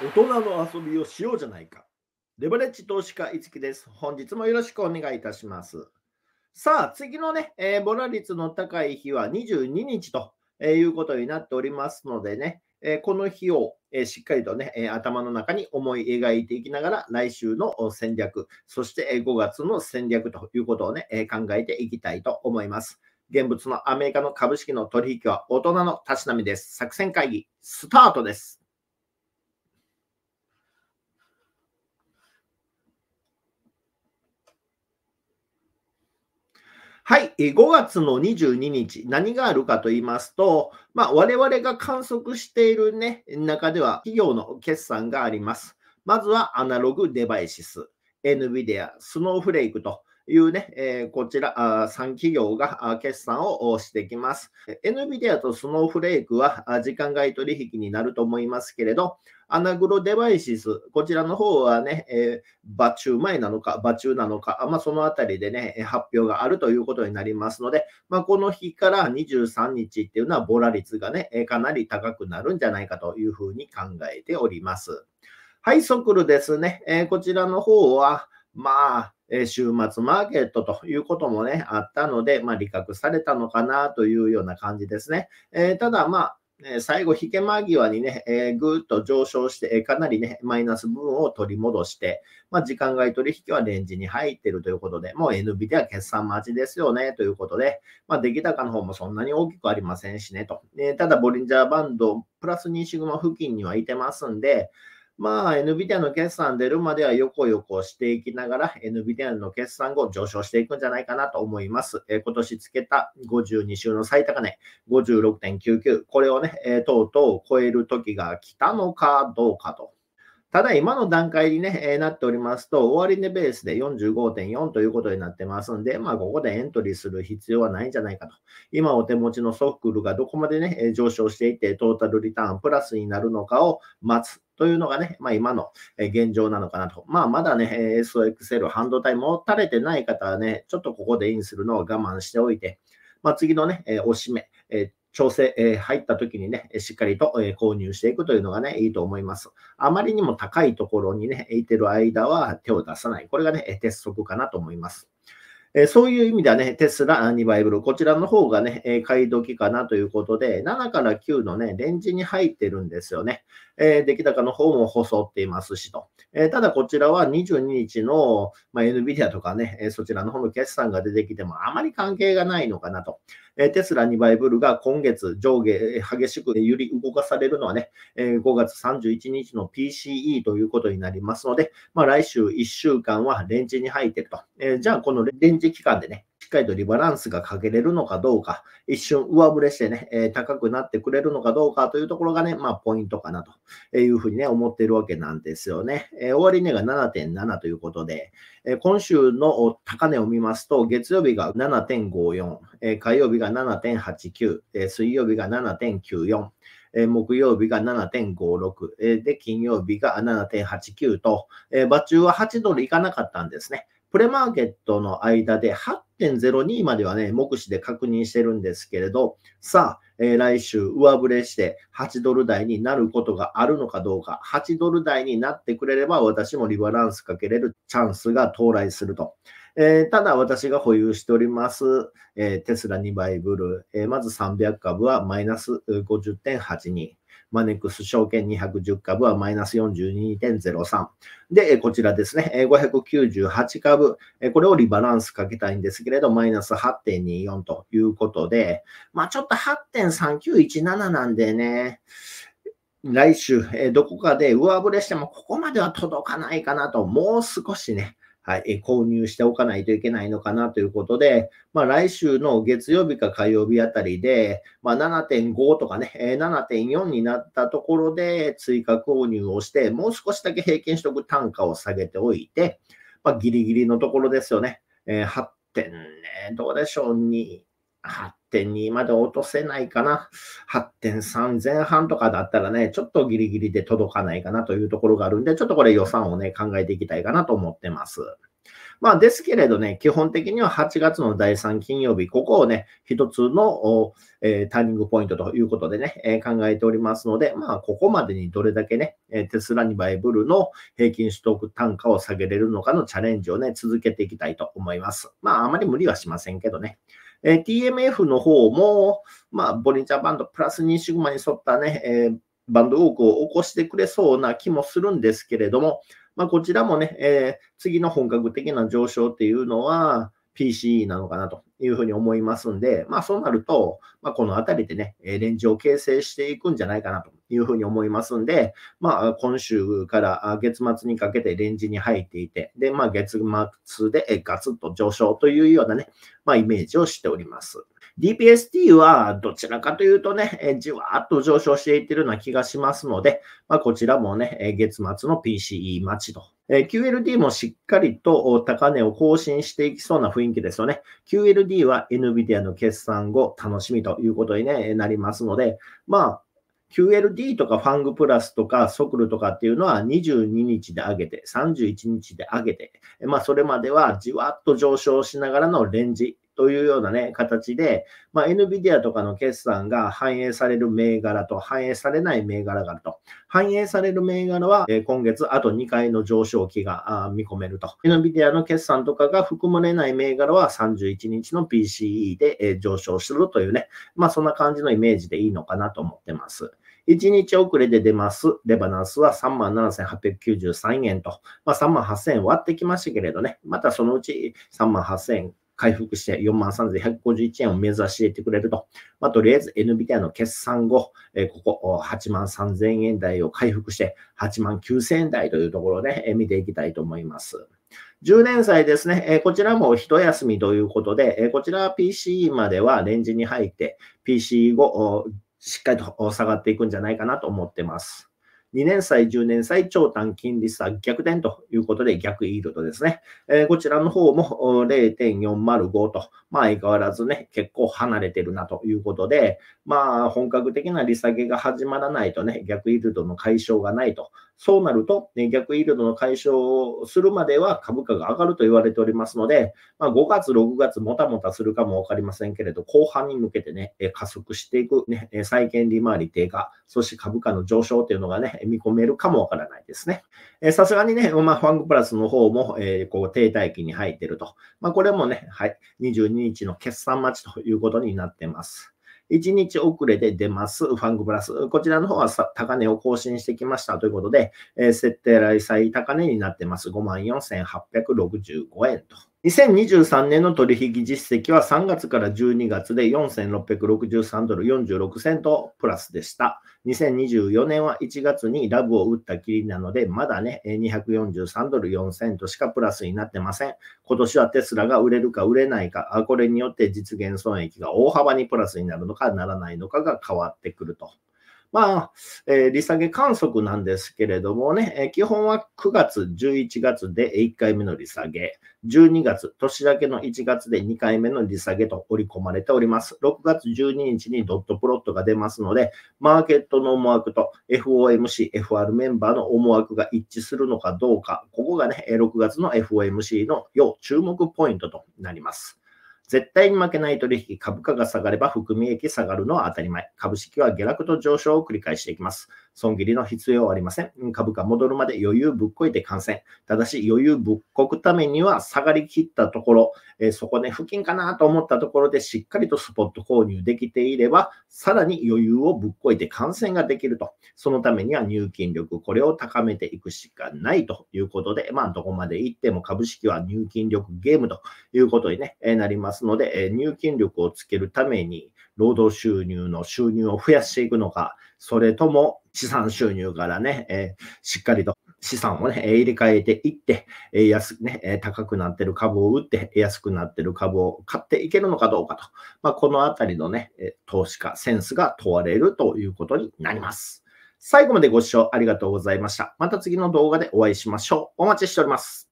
大人の遊びをしようじゃないか。レバレッジ投資家、いつきです。本日もよろしくお願いいたします。さあ、次のね、えー、ボラ率の高い日は22日と、えー、いうことになっておりますのでね、えー、この日を、えしっかりとね、え頭の中に思い描いていきながら、来週の戦略、そして5月の戦略ということをね、え考えていきたいと思います。現物のアメリカの株式の取引は大人のたしなみです。作戦会議、スタートです。はい、5月の22日、何があるかと言いますと、まあ、我々が観測している、ね、中では企業の決算があります。まずはアナログデバイシス、NVIDIA、スノーフレイクというね、えー、こちらあ3企業が決算をしてきます。NVIDIA とスノーフレークは時間外取引になると思いますけれど、アナグロデバイシス、こちらの方はね、えー、場中前なのか、場中なのか、まあ、そのあたりでね、発表があるということになりますので、まあ、この日から23日っていうのは、ボラ率がね、かなり高くなるんじゃないかというふうに考えております。はい、ソクルですね。えー、こちらの方は、まあ、え週末マーケットということもね、あったので、まあ、利確されたのかなというような感じですね。えただ、まあ、最後、引け間際にね、えー、ぐっと上昇して、かなりね、マイナス分を取り戻して、まあ、時間外取引はレンジに入っているということで、もう NB では決算待ちですよね、ということで、まあ、出来高の方もそんなに大きくありませんしね、と。えー、ただ、ボリンジャーバンド、プラス2シグマ付近にはいてますんで、まあ、NVIDIA の決算出るまでは横横していきながら、NVIDIA の決算後上昇していくんじゃないかなと思います。えー、今年つけた52週の最高値、56.99、これをね、えー、とうとう超える時が来たのかどうかと。ただ、今の段階にね、えー、なっておりますと、終値ベースで45.4ということになってますんで、まあ、ここでエントリーする必要はないんじゃないかと。今お手持ちのソックルがどこまで、ね、上昇していて、トータルリターンプラスになるのかを待つ。というのがね、まあ、今の現状なのかなと。まあ、まだね、SOXL 半導体持たれてない方はね、ちょっとここでインするのを我慢しておいて、まあ、次のね、おしめ、調整、え入った時にね、しっかりと、え購入していくというのがね、いいと思います。あまりにも高いところにね、いてる間は手を出さない。これがね、鉄則かなと思います。えそういう意味ではね、テスラ、2バイブル、こちらの方がね、え買い時かなということで、7から9のね、レンジに入ってるんですよね。えー、出来高の方も細っていますしと。えー、ただこちらは22日の、まあ、NVIDIA とかね、えそちらの方の決算が出てきてもあまり関係がないのかなと。えテスラ2倍ブルが今月上下激しく揺り動かされるのはね、え5月31日の PCE ということになりますので、まあ、来週1週間はレンジに入ってると。えじゃあ、このレンジ期間でね、っかりとリバランスがかけれるのかどうか、一瞬上振れしてね、えー、高くなってくれるのかどうかというところがね、まあ、ポイントかなというふうにね、思っているわけなんですよね。えー、終値が7.7ということで、えー、今週の高値を見ますと、月曜日が7.54、え火曜日が7.89、え水曜日が7.94、え木曜日が7.56、えで、金曜日が7.89と、えー、場中は8ドルいかなかったんですね。プレマーケットの間で8.02まではね、目視で確認してるんですけれど、さあ、えー、来週上振れして8ドル台になることがあるのかどうか、8ドル台になってくれれば私もリバランスかけれるチャンスが到来すると。えー、ただ私が保有しております、えー、テスラ2倍ブルー、えー、まず300株はマイナス50.82。マネックス証券210株はマイナス42.03。で、こちらですね、598株、これをリバランスかけたいんですけれど、マイナス8.24ということで、まあちょっと8.3917なんでね、来週、えどこかで上振れしても、ここまでは届かないかなと、もう少しね、はい、購入しておかないといけないのかなということで、まあ、来週の月曜日か火曜日あたりで、まあ、7.5とかね、7.4になったところで追加購入をして、もう少しだけ平均取得単価を下げておいて、まあ、ギリギリのところですよね。えー、8点ね、どうでしょう、2、8.2まで落とせないかな。8.3前半とかだったらね、ちょっとギリギリで届かないかなというところがあるんで、ちょっとこれ予算をね、考えていきたいかなと思ってます。まあ、ですけれどね、基本的には8月の第3金曜日、ここをね、一つの、えー、ターニングポイントということでね、えー、考えておりますので、まあ、ここまでにどれだけね、えテスラにバイブルの平均取得単価を下げれるのかのチャレンジをね、続けていきたいと思います。まあ、あまり無理はしませんけどね。えー、TMF の方も、まあ、ボリンジャーバンドプラス2シグマに沿ったね、えー、バンドウォークを起こしてくれそうな気もするんですけれども、まあ、こちらもね、えー、次の本格的な上昇っていうのは PCE なのかなというふうに思いますんで、まあ、そうなると、まあ、このあたりでね、レンジを形成していくんじゃないかなというふうに思いますんで、まあ、今週から月末にかけてレンジに入っていて、で、まあ、月末でガツッと上昇というようなね、まあ、イメージをしております。DPST はどちらかというとね、じわーっと上昇していってるような気がしますので、まあ、こちらもね、月末の PCE 待ちと。QLD もしっかりと高値を更新していきそうな雰囲気ですよね。QLD は NVIDIA の決算後楽しみということに、ね、なりますので、まあ、QLD とかファングプラスとかソクルとかっていうのは22日で上げて、31日で上げて、まあ、それまではじわっと上昇しながらのレンジというようなね、形で、まあ、NVIDIA とかの決算が反映される銘柄と反映されない銘柄があると。反映される銘柄は、え今月あと2回の上昇期が見込めると。NVIDIA の決算とかが含まれない銘柄は31日の PCE で、え上昇するというね、まあ、そんな感じのイメージでいいのかなと思ってます。1日遅れで出ます。レバナンスは37,893円と、まあ、38,000円割ってきましたけれどね、またそのうち38,000円回復して43,151円を目指していってくれると。まあ、とりあえず NVIDIA の決算後、えー、ここ83,000円台を回復して89,000円台というところで、えー、見ていきたいと思います。10年債ですね、えー、こちらも一休みということで、えー、こちらは PCE まではレンジに入って、PCE 後、しっかりと下がっていくんじゃないかなと思ってます。2年債、10年債、長短金利差逆転ということで逆イールドですね。えー、こちらの方も0.405と、まあ相変わらずね、結構離れてるなということで、まあ本格的な利下げが始まらないとね、逆イールドの解消がないと。そうなると、ね、逆イールドの解消をするまでは株価が上がると言われておりますので、まあ、5月、6月、もたもたするかもわかりませんけれど、後半に向けてね、加速していく、ね、再建利回り低下、そして株価の上昇というのがね、見込めるかもわからないですね。さすがにね、まあ、ファングプラスの方も、えー、こう停滞期に入ってると。まあ、これもね、はい、22日の決算待ちということになってます。1日遅れで出ます、ファングプラス。こちらの方は高値を更新してきましたということで、えー、設定来最高値になってます。54,865円と。2023年の取引実績は3月から12月で4663ドル46セントプラスでした。2024年は1月にラブを打ったきりなので、まだね、243ドル4セントしかプラスになってません。今年はテスラが売れるか売れないか、あこれによって実現損益が大幅にプラスになるのかならないのかが変わってくると。まあ、え利下げ観測なんですけれどもね、え基本は9月、11月で1回目の利下げ、12月、年明けの1月で2回目の利下げと織り込まれております。6月12日にドットプロットが出ますので、マーケットの思惑と FOMC、FR メンバーの思惑が一致するのかどうか、ここがね、6月の FOMC の要注目ポイントとなります。絶対に負けない取引、株価が下がれば含み益下がるのは当たり前。株式は下落と上昇を繰り返していきます。損切りの必要はありません。株価戻るまで余裕ぶっこいて感染。ただし余裕ぶっこくためには下がりきったところ、えそこで付近かなと思ったところでしっかりとスポット購入できていれば、さらに余裕をぶっこいて感染ができると。そのためには入金力、これを高めていくしかないということで、まあ、どこまで行っても株式は入金力ゲームということに、ね、なりますので、入金力をつけるために、労働収入の収入を増やしていくのか、それとも資産収入からね、えー、しっかりと資産をね、入れ替えていって、え安ね、高くなってる株を売って、安くなってる株を買っていけるのかどうかと、まあ、このあたりのね、投資家センスが問われるということになります。最後までご視聴ありがとうございました。また次の動画でお会いしましょう。お待ちしております。